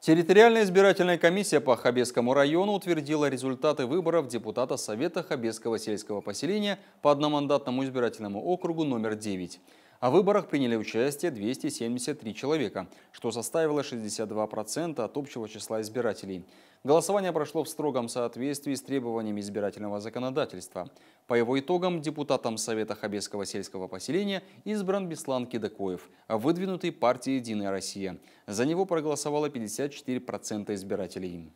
Территориальная избирательная комиссия по Хабесскому району утвердила результаты выборов депутата Совета Хабесского сельского поселения по одномандатному избирательному округу номер 9. А в выборах приняли участие 273 человека, что составило 62% от общего числа избирателей. Голосование прошло в строгом соответствии с требованиями избирательного законодательства. По его итогам депутатом Совета Хабесского сельского поселения избран Беслан Кидакоев, выдвинутый партией «Единая Россия». За него проголосовало 54% избирателей.